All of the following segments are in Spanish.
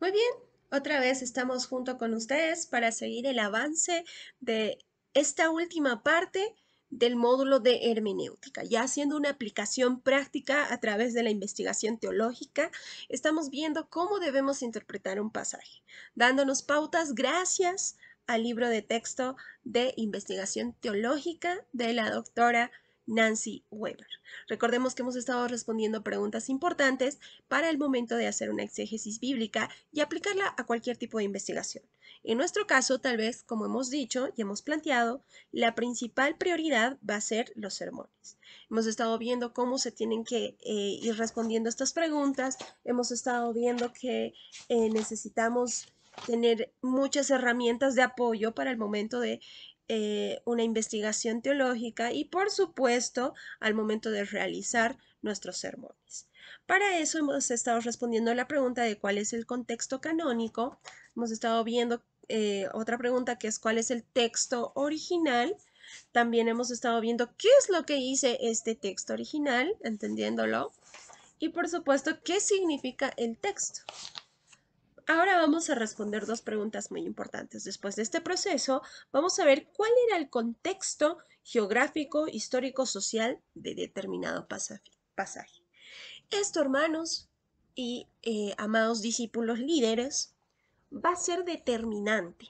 Muy bien, otra vez estamos junto con ustedes para seguir el avance de esta última parte del módulo de hermenéutica, ya haciendo una aplicación práctica a través de la investigación teológica, estamos viendo cómo debemos interpretar un pasaje, dándonos pautas gracias al libro de texto de investigación teológica de la doctora Nancy Weber. Recordemos que hemos estado respondiendo preguntas importantes para el momento de hacer una exégesis bíblica y aplicarla a cualquier tipo de investigación. En nuestro caso, tal vez, como hemos dicho y hemos planteado, la principal prioridad va a ser los sermones. Hemos estado viendo cómo se tienen que eh, ir respondiendo estas preguntas, hemos estado viendo que eh, necesitamos tener muchas herramientas de apoyo para el momento de eh, una investigación teológica y por supuesto al momento de realizar nuestros sermones. Para eso hemos estado respondiendo a la pregunta de cuál es el contexto canónico, hemos estado viendo eh, otra pregunta que es cuál es el texto original, también hemos estado viendo qué es lo que dice este texto original, entendiéndolo, y por supuesto qué significa el texto. Ahora vamos a responder dos preguntas muy importantes. Después de este proceso, vamos a ver cuál era el contexto geográfico, histórico, social de determinado pasaje. Esto, hermanos y eh, amados discípulos líderes, va a ser determinante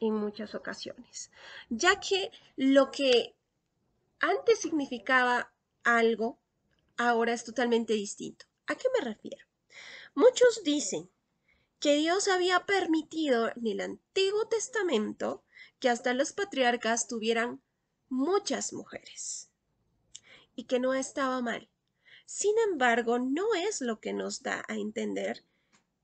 en muchas ocasiones, ya que lo que antes significaba algo, ahora es totalmente distinto. ¿A qué me refiero? Muchos dicen que Dios había permitido en el Antiguo Testamento que hasta los patriarcas tuvieran muchas mujeres y que no estaba mal. Sin embargo, no es lo que nos da a entender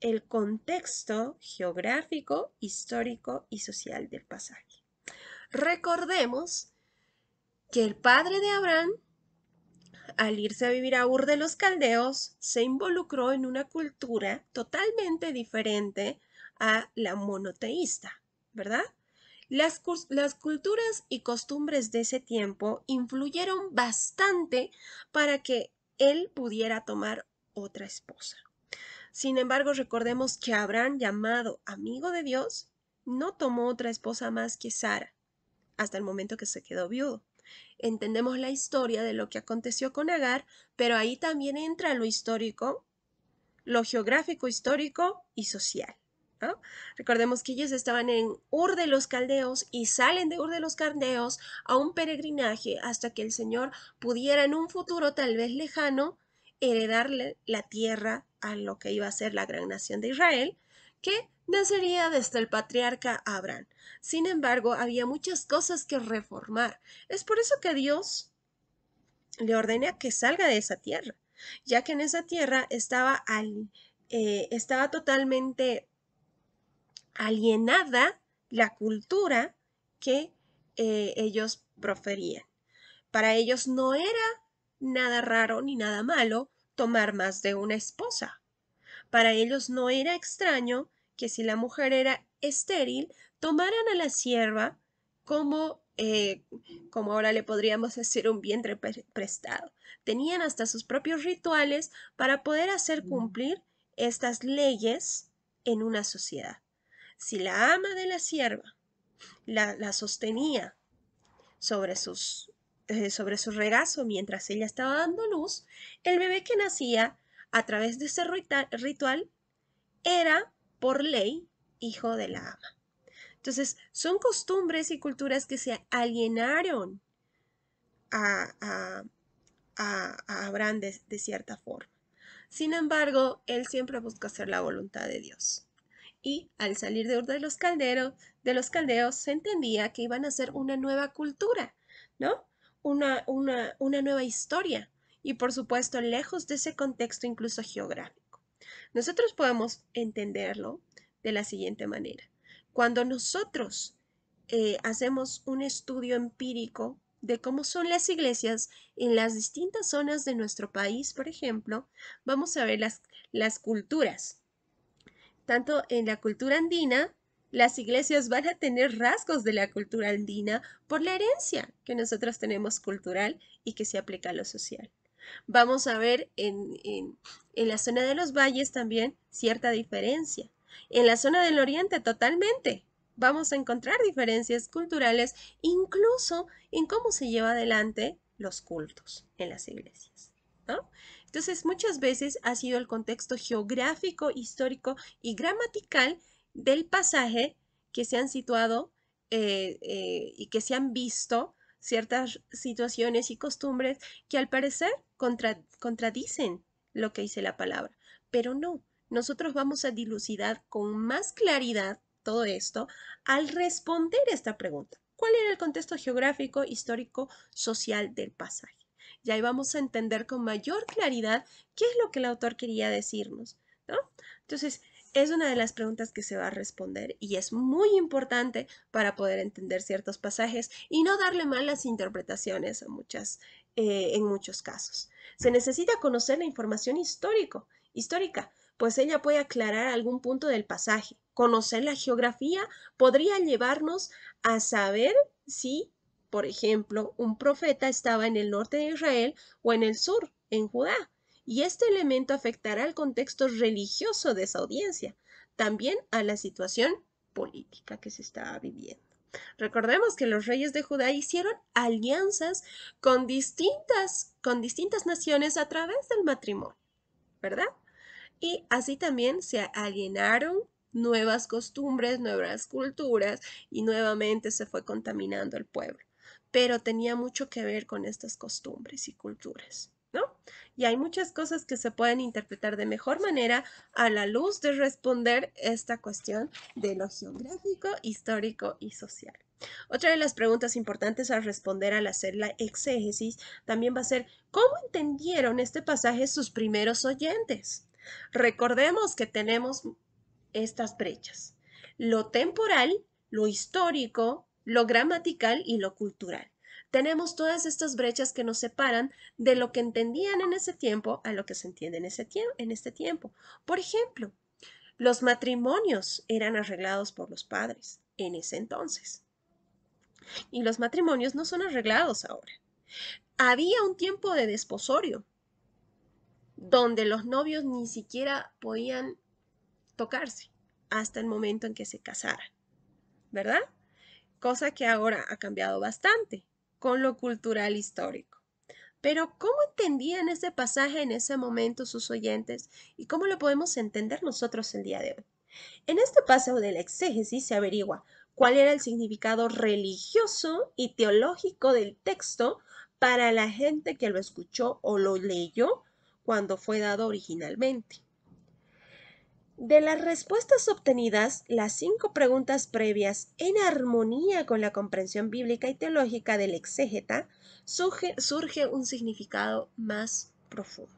el contexto geográfico, histórico y social del pasaje. Recordemos que el padre de Abraham al irse a vivir a Ur de los Caldeos, se involucró en una cultura totalmente diferente a la monoteísta, ¿verdad? Las, culturas y costumbres de ese tiempo influyeron bastante para que él pudiera tomar otra esposa. Sin embargo, recordemos que Abraham, llamado amigo de Dios, no tomó otra esposa más que Sara, hasta el momento que se quedó viudo entendemos la historia de lo que aconteció con Agar, pero ahí también entra lo histórico, lo geográfico histórico y social. Recordemos que ellos estaban en Ur de los Caldeos y salen de Ur de los Caldeos a un peregrinaje hasta que el Señor pudiera en un futuro tal vez lejano heredarle la tierra a lo que iba a ser la gran nación de Israel, que Nacería desde el patriarca Abraham. Sin embargo, había muchas cosas que reformar. Es por eso que Dios le ordena que salga de esa tierra, ya que en esa tierra estaba, eh, estaba totalmente alienada la cultura que eh, ellos proferían. Para ellos no era nada raro ni nada malo tomar más de una esposa. Para ellos no era extraño que si la mujer era estéril, tomaran a la sierva como, eh, como ahora le podríamos decir, un vientre prestado. Tenían hasta sus propios rituales para poder hacer mm. cumplir estas leyes en una sociedad. Si la ama de la sierva la, sostenía sobre sus eh, sobre su regazo mientras ella estaba dando luz, el bebé que nacía a través de ese ritual era por ley hijo de la ama. Entonces, son costumbres y culturas que se alienaron a, a, Abraham de, cierta forma. Sin embargo, él siempre buscó hacer la voluntad de Dios. Y al salir de de los, calderos, de los caldeos, se entendía que iban a ser una nueva cultura, ¿no? una, una nueva historia. Y por supuesto, lejos de ese contexto incluso geográfico. Nosotros podemos entenderlo de la siguiente manera. Cuando nosotros eh, hacemos un estudio empírico de cómo son las iglesias en las distintas zonas de nuestro país, por ejemplo, vamos a ver las culturas. Tanto en la cultura andina, las iglesias van a tener rasgos de la cultura andina por la herencia que nosotros tenemos cultural y que se aplica a lo social. Vamos a ver en, la zona de los valles también cierta diferencia. En la zona del oriente totalmente vamos a encontrar diferencias culturales incluso en cómo se lleva adelante los cultos en las iglesias. Entonces, muchas veces ha sido el contexto geográfico, histórico y gramatical del pasaje que se han situado eh, eh, y que se han visto ciertas situaciones y costumbres que al parecer contradicen lo que dice la palabra. Pero no, nosotros vamos a dilucidar con más claridad todo esto al responder esta pregunta. ¿Cuál era el contexto geográfico, histórico, social del pasaje? Y ahí vamos a entender con mayor claridad qué es lo que el autor quería decirnos, ¿no? Entonces, es una de las preguntas que se va a responder y es muy importante para poder entender ciertos pasajes y no darle malas interpretaciones a muchas, eh, en muchos casos. Se necesita conocer la información histórico, histórica, pues ella puede aclarar algún punto del pasaje. Conocer la geografía podría llevarnos a saber si, por ejemplo, un profeta estaba en el norte de Israel o en el sur, en Judá y este elemento afectará al contexto religioso de esa audiencia, también a la situación política que se está viviendo. Recordemos que los reyes de Judá hicieron alianzas con distintas, con distintas naciones a través del matrimonio, ¿verdad? Y así también se alienaron nuevas costumbres, nuevas culturas y nuevamente se fue contaminando el pueblo. Pero tenía mucho que ver con estas costumbres y culturas y hay muchas cosas que se pueden interpretar de mejor manera a la luz de responder esta cuestión de lo geográfico, histórico y social. Otra de las preguntas importantes al responder al hacer la exégesis también va a ser ¿cómo entendieron este pasaje sus primeros oyentes? Recordemos que tenemos estas brechas, lo temporal, lo histórico, lo gramatical y lo cultural tenemos todas estas brechas que nos separan de lo que entendían en ese tiempo a lo que se entiende en, ese en este tiempo. Por ejemplo, los matrimonios eran arreglados por los padres en ese entonces. Y los matrimonios no son arreglados ahora. Había un tiempo de desposorio, donde los novios ni siquiera podían tocarse hasta el momento en que se casaran, ¿verdad? Cosa que ahora ha cambiado bastante con lo cultural histórico. Pero ¿cómo entendían ese pasaje en ese momento sus oyentes y cómo lo podemos entender nosotros el día de hoy? En este paso de la exégesis se averigua cuál era el significado religioso y teológico del texto para la gente que lo escuchó o lo leyó cuando fue dado originalmente. De las respuestas obtenidas, las cinco preguntas previas, en armonía con la comprensión bíblica y teológica del exégeta, surge, un significado más profundo.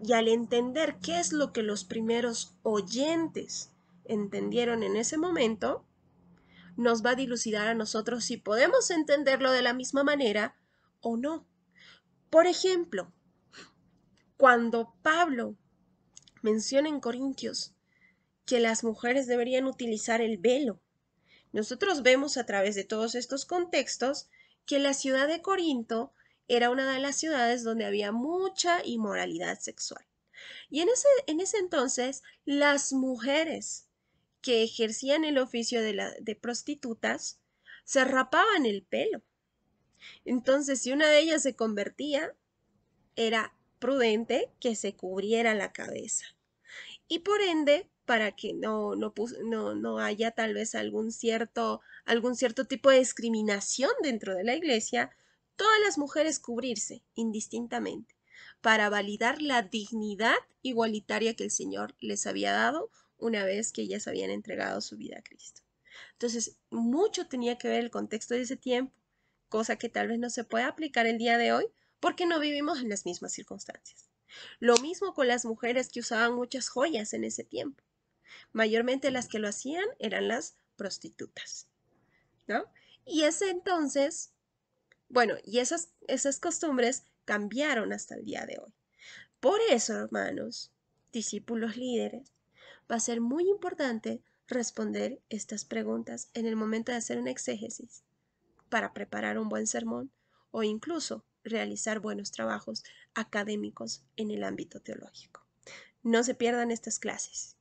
Y al entender qué es lo que los primeros oyentes entendieron en ese momento, nos va a dilucidar a nosotros si podemos entenderlo de la misma manera o no. Por ejemplo, cuando Pablo menciona en Corintios que las mujeres deberían utilizar el velo. Nosotros vemos a través de todos estos contextos que la ciudad de Corinto era una de las ciudades donde había mucha inmoralidad sexual. Y en ese, en ese entonces, las mujeres que ejercían el oficio de, de prostitutas se rapaban el pelo. Entonces, si una de ellas se convertía, era prudente que se cubriera la cabeza. Y por ende, para que no, no, no, haya tal vez algún cierto, algún cierto tipo de discriminación dentro de la iglesia, todas las mujeres cubrirse indistintamente para validar la dignidad igualitaria que el Señor les había dado una vez que ellas habían entregado su vida a Cristo. Entonces, mucho tenía que ver el contexto de ese tiempo, cosa que tal vez no se pueda aplicar el día de hoy, porque no vivimos en las mismas circunstancias. Lo mismo con las mujeres que usaban muchas joyas en ese tiempo. Mayormente las que lo hacían eran las prostitutas. ¿no? Y ese entonces, bueno, y esas, esas costumbres cambiaron hasta el día de hoy. Por eso, hermanos, discípulos líderes, va a ser muy importante responder estas preguntas en el momento de hacer una exégesis para preparar un buen sermón o incluso realizar buenos trabajos académicos en el ámbito teológico. No se pierdan estas clases.